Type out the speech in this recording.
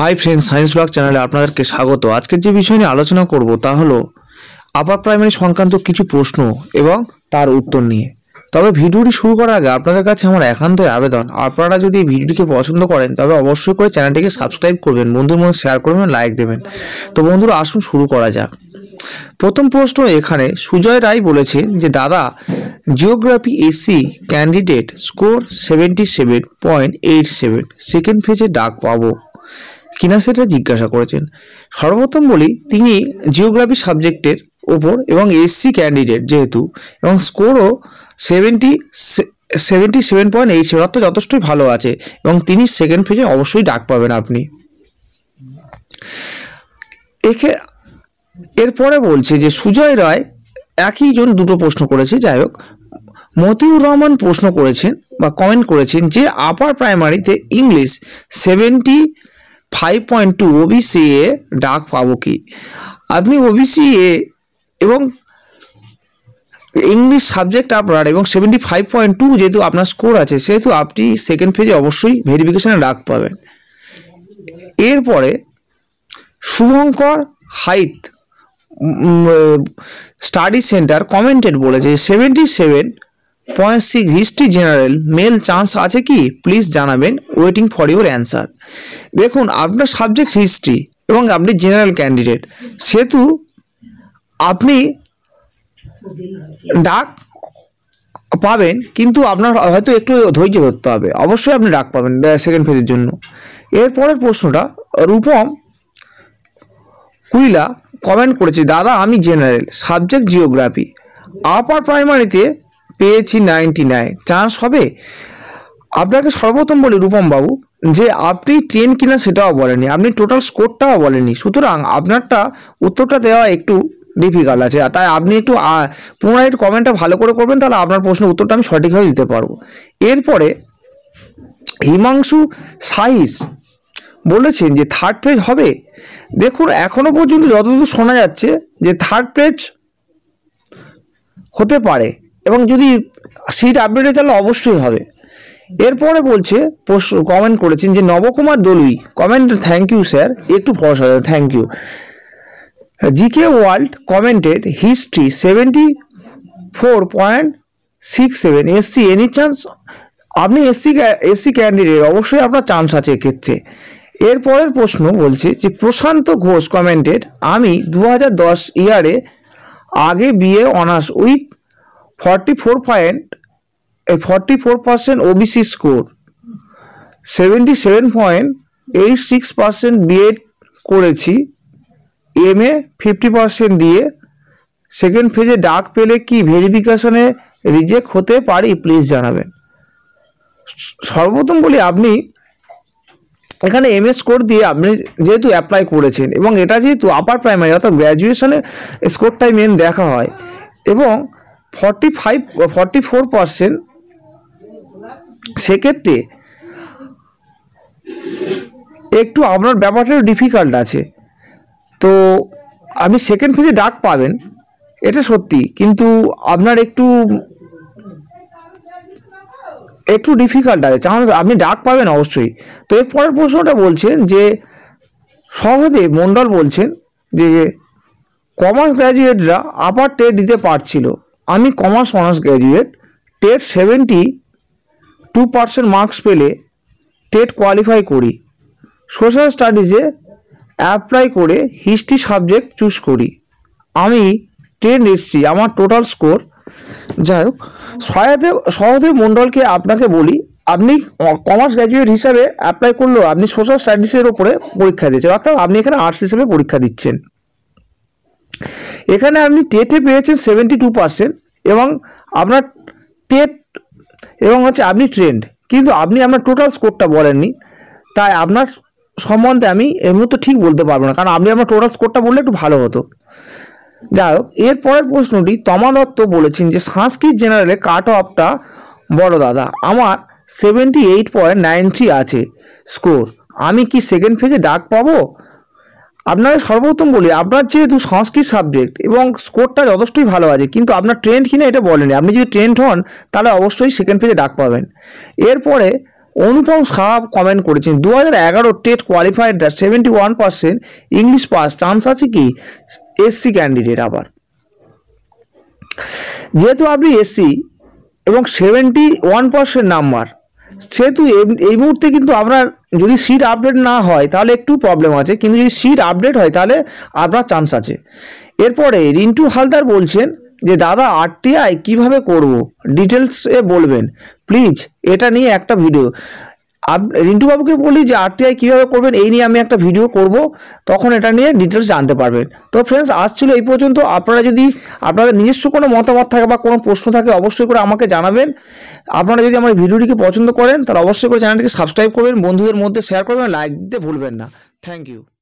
hi friend science blog চ্যানেলে আপনাদেরকে স্বাগত আজকের যে বিষয় নিয়ে আলোচনা করব তা হলো আপার প্রাইমারি সংক্রান্ত কিছু প্রশ্ন এবং তার উত্তর নিয়ে তবে ভিডিওটি শুরু করার আগে আপনাদের কাছে আমার একান্তই আবেদন আপনারা যদি এই ভিডিওটিকে পছন্দ করেন তবে অবশ্যই করে চ্যানেলটিকে সাবস্ক্রাইব করবেন বন্ধুর মধ্যে শেয়ার করবেন লাইক দেবেন তো বন্ধুরা আসুন শুরু করা যাক প্রথম প্রশ্ন এখানে সুজয় রায় বলেছেন যে দাদা geography SC candidate score seventy seven point eight seven second ফেজে ডাক পাবো কিনা সেটা জিজ্ঞাসা করেছেন সর্বপ্রথম বলি তিনি জিওগ্রাফি সাবজেক্টের ওপর এবং এসসি ক্যান্ডিডেট যেহেতু এবং স্কোরও seventy seventy seven point eight seven অর্থাৎ যথেষ্টই ভালো আছে এবং তিনি সেকেন্ড ফেজে অবশ্যই ডাক পাবেন আপনি একে এরপরে বলছে যে সুজয় রায় একই জন দুটো প্রশ্ন করেছে যাই হোক মতিউর রহমান প্রশ্ন করেছেন বা কমেন্ট করেছেন যে আপার প্রাইমারিতে English seventy five point two OBC এ ডাক পাবো কি আপনি ওবিসি এ এবং ইংলিশ সাবজেক্ট আপনার এবং সেভেন্টি ফাইভ পয়েন্ট টু যেহেতু আপনার স্কোর আছে সেহেতু আপনি সেকেন্ড ফেজে অবশ্যই ভেরিফিকেশানে ডাক পাবেন এরপরে Shubhankar Hait study centre commented বলেছে seventy seven point six history general male chance আছে কি প্লিজ জানাবেন ওয়েটিং ফর ইউর অ্যান্সার দেখুন আপনার সাবজেক্ট হিস্ট্রি এবং আপনি জেনারেল ক্যান্ডিডেট সেহেতু আপনি ডাক পাবেন কিন্তু আপনার হয়তো একটু ধৈর্য ধরতে হবে অবশ্যই আপনি ডাক পাবেন সেকেন্ড ফেজের জন্য এরপরের প্রশ্নটা রূপম কুইলা কমেন্ট করেছে দাদা আমি জেনারেল সাবজেক্ট জিওগ্রাফি আপার প্রাইমারিতে পেয়েছি নাইনটি নাইন চান্স হবে আপনাকে সর্বপ্রথম বলি রূপম বাবু যে আপনি ট্রেন কিনা সেটাও বলেনি আপনি টোটাল স্কোরটাও বলেনি সুতরাং আপনারটা উত্তরটা দেওয়া একটু ডিফিকাল্ট আছে তাই আপনি একটু পুনরায় একটু কমেন্টটা ভালো করে করবেন তাহলে আপনার প্রশ্নের উত্তরটা আমি সঠিকভাবে দিতে পারবো এরপরে হিমাংশু সাইস বলেছেন যে থার্ড পেজ হবে দেখুন এখনও পর্যন্ত যতদূর শোনা যাচ্ছে যে থার্ড পেজ হতে পারে এবং যদি সিট আপডেট হয় তাহলে অবশ্যই হবে এরপরে বলছে প্রশ্ন কমেন্ট করেছেন যে Nabakumar Dalui comment thank you sir একটু ফরসা thank you G K world commented history seventy four point six seven SC any chance আপনি এসসি এসসি ক্যান্ডিডেট অবশ্যই আপনার চান্স আছে এক্ষেত্রে এরপরের প্রশ্ন বলছে যে প্রশান্ত ঘোষ কমেন্টেড আমি দু ইয়ারে আগে B A honours with forty four point forty four percent OBC score seventy seven point eight six percent B Ed করেছি এম এ ফিফটি পার্সেন্ট দিয়ে সেকেন্ড ফেজে ডাক পেলে কি ভেরিফিকেশানে রিজেক্ট হতে পারি প্লিজ জানাবেন সর্বপ্রথম বলি আপনি এখানে এম এস স্কোর দিয়ে আপনি যেহেতু অ্যাপ্লাই করেছেন এবং এটা যেহেতু আপার প্রাইমারি অর্থাৎ গ্র্যাজুয়েশানে স্কোরটাই মেন দেখা হয় এবং forty five forty four percent সেক্ষেত্রে একটু আপনার ব্যাপারটা ডিফিকাল্ট আছে তো আপনি সেকেন্ড ফেজে ডাক পাবেন এটা সত্যি কিন্তু আপনার একটু একটু ডিফিকাল্ট আছে চান্স আপনি ডাক পাবেন অবশ্যই তো এরপরের প্রশ্নটা বলছেন যে সহজে মণ্ডল বলছেন যে কমার্স গ্র্যাজুয়েটরা আপার টেট দিতে পারছিল আমি commerce honours graduate TET seventy two percent marks পেলে টেট কোয়ালিফাই করি সোশ্যাল স্টাডিজে অ্যাপ্লাই করে হিস্ট্রি সাবজেক্ট চুজ করি আমি টেন এসছি আমার টোটাল স্কোর যাই হোক সহায়দেব সহদেব মণ্ডলকে আপনাকে বলি আপনি কমার্স গ্র্যাজুয়েট হিসাবে অ্যাপ্লাই করলেও আপনি সোশ্যাল স্টাডিজের ওপরে পরীক্ষা দিচ্ছেন অর্থাৎ আপনি এখানে আর্টস হিসেবে পরীক্ষা দিচ্ছেন এখানে আপনি টেটে পেয়েছেন সেভেন্টি টু পার্সেন্ট এবং আপনার টেট এবং হচ্ছে আপনি ট্রেন্ড কিন্তু আপনি আপনার টোটাল স্কোরটা বলেননি তাই আপনার সম্বন্ধে আমি এর মতো ঠিক বলতে পারবো না কারণ আপনি আপনার টোটাল স্কোরটা বললে একটু ভালো হতো যাই হোক এরপরের প্রশ্নটি তমা দত্ত বলেছেন যে সাংস্কৃত জেনারেলে কাট অফটা বড় দাদা আমার seventy eight point nine three আছে স্কোর আমি কি সেকেন্ড ফেজে ডাক পাবো আপনারা সর্বপ্রথম বলি আপনার যেহেতু সংস্কৃত সাবজেক্ট এবং স্কোরটা যথেষ্টই ভালো আছে কিন্তু আপনার ট্রেন্ড কিনা এটা বলেনি আপনি যদি ট্রেন্ড হন তাহলে অবশ্যই সেকেন্ড পেজে ডাক পাবেন এরপরে অনুপম সাহাব কমেন্ট করেছেন দু হাজার এগারো টেট কোয়ালিফাইডরা seventy one percent English pass chance আছে কি এসসি ক্যান্ডিডেট আবার যেহেতু আপনি এসসি এবং সেভেন্টি ওয়ান পার্সেন্ট নাম্বার সেহেতু এই মুহূর্তে কিন্তু আপনার যদি সিট আপডেট না হয় তাহলে একটু প্রবলেম আছে কিন্তু যদি সিট আপডেট হয় তাহলে আপনার চান্স আছে এরপরে রিন্টু হালদার বলছেন যে দাদা আরটিআই কিভাবে করব ডিটেলসে বলবেন প্লিজ এটা নিয়ে একটা ভিডিও রিন্টুবাবুকে বলি যে আরটিআই কীভাবে করবেন এই নিয়ে আমি একটা ভিডিও করব তখন এটা নিয়ে ডিটেলস জানতে পারবেন তো ফ্রেন্ডস আজ ছিল এই পর্যন্ত আপনারা যদি আপনাদের নিজস্ব কোনো মতামত থাকে বা কোনো প্রশ্ন থাকে অবশ্যই করে আমাকে জানাবেন আপনারা যদি আমার ভিডিওটিকে পছন্দ করেন তাহলে অবশ্যই করে চ্যানেলটিকে সাবস্ক্রাইব করবেন বন্ধুদের মধ্যে শেয়ার করবেন লাইক দিতে ভুলবেন না থ্যাংক ইউ